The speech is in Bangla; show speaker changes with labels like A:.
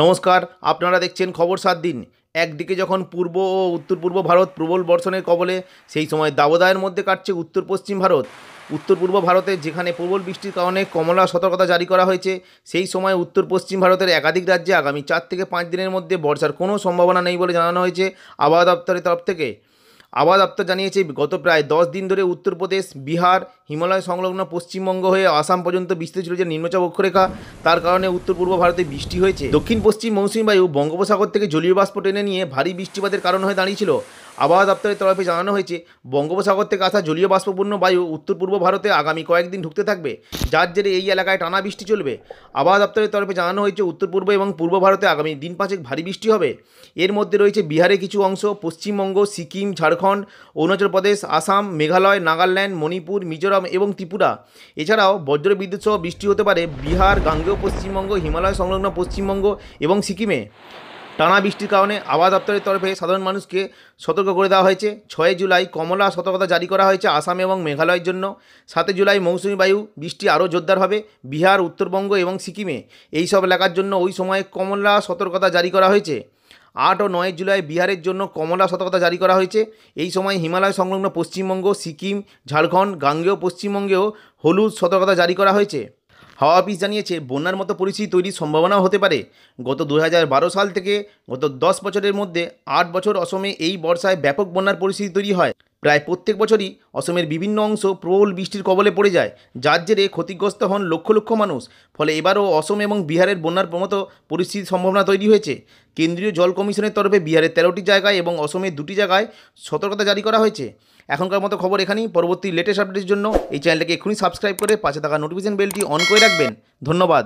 A: নমস্কার আপনারা দেখছেন খবর সাত দিন একদিকে যখন পূর্ব ও উত্তর পূর্ব ভারত প্রবল বর্ষণের কবলে সেই সময় দাবদায়ের মধ্যে কাটছে উত্তর পশ্চিম ভারত উত্তর পূর্ব ভারতে যেখানে প্রবল বৃষ্টির কারণে কমলা সতর্কতা জারি করা হয়েছে সেই সময় উত্তর পশ্চিম ভারতের একাধিক রাজ্যে আগামী চার থেকে পাঁচ দিনের মধ্যে বর্ষার কোনো সম্ভাবনা নেই বলে জানানো হয়েছে আবহাওয়া দপ্তরের তরফ থেকে আবহাওয়া দপ্তর জানিয়েছে গত প্রায় দশ দিন ধরে উত্তরপ্রদেশ বিহার হিমালয় সংলগ্ন পশ্চিমবঙ্গ হয়ে আসাম পর্যন্ত বিস্তৃত ছিল যে নিম্নচাপ অক্ষরেখা তার কারণে উত্তর পূর্ব ভারতে বৃষ্টি হয়েছে দক্ষিণ পশ্চিম মৌসুমী বায়ু বঙ্গোপসাগর থেকে জলীয় বাষ্প টেনে নিয়ে ভারী বৃষ্টিপাতের কারণ হয়ে দাঁড়িয়েছিল আবহাওয়া দপ্তরের তরফে জানানো হয়েছে বঙ্গোপসাগর থেকে আসা জলীয় বাষ্পপূর্ণ বায়ু উত্তর পূর্ব ভারতে আগামী কয়েকদিন ঢুকতে থাকবে যার জেরে এই এলাকায় টানা বৃষ্টি চলবে আবহাওয়া দপ্তরের তরফে জানানো হয়েছে উত্তর পূর্ব এবং পূর্ব ভারতে আগামী দিন পাঁচেক ভারী বৃষ্টি হবে এর মধ্যে রয়েছে বিহারে কিছু অংশ পশ্চিমবঙ্গ সিকিম ঝাড়খণ্ড অরুণাচল প্রদেশ আসাম মেঘালয় নাগাল্যান্ড মণিপুর মিজোরাম এবং ত্রিপুরা এছাড়াও বজ্রবিদ্যুৎ সহ বৃষ্টি হতে পারে বিহার গাঙ্গেয় পশ্চিমবঙ্গ হিমালয় সংলগ্ন পশ্চিমবঙ্গ এবং সিকিমে টানা বৃষ্টির কারণে আবাস দপ্তরের তরফে সাধারণ মানুষকে সতর্ক করে দেওয়া হয়েছে ছয় জুলাই কমলা সতর্কতা জারি করা হয়েছে আসাম এবং মেঘালয়ের জন্য সাতই জুলাই মৌসুমি বায়ু বৃষ্টি আরও জোরদার হবে বিহার উত্তরবঙ্গ এবং সিকিমে এই সব এলাকার জন্য ওই সময়ে কমলা সতর্কতা জারি করা হয়েছে আট ও নয় জুলাই বিহারের জন্য কমলা সতর্কতা জারি করা হয়েছে এই সময় হিমালয় সংলগ্ন পশ্চিমবঙ্গ সিকিম ঝাড়খণ্ড গাঙ্গেয় পশ্চিমবঙ্গেও হলুদ সতর্কতা জারি করা হয়েছে হাওয়া অফিস জানিয়েছে বন্যার মতো পরিস্থিতি তৈরির সম্ভাবনাও হতে পারে গত দু সাল থেকে গত দশ বছরের মধ্যে আট বছর অসমে এই বর্ষায় ব্যাপক বন্যার পরিস্থিতি তৈরি হয় প্রায় প্রত্যেক বছরই অসমের বিভিন্ন অংশ প্রবল বৃষ্টির কবলে পড়ে যায় যার জেরে ক্ষতিগ্রস্ত হন লক্ষ লক্ষ মানুষ ফলে এবারও অসম এবং বিহারের বন্যার মতো পরিস্থিতির সম্ভাবনা তৈরি হয়েছে কেন্দ্রীয় জল কমিশনের তরফে বিহারের তেরোটি জায়গায় এবং অসমের দুটি জায়গায় সতর্কতা জারি করা হয়েছে এখনকার মতো খবর এখানেই পরবর্তী লেটেস্ট আপডেটের জন্য এই চ্যানেলটাকে এক্ষুনি সাবস্ক্রাইব করে পাশে থাকা নোটিফিকেশন বেলটি অন করে রাখবেন ধন্যবাদ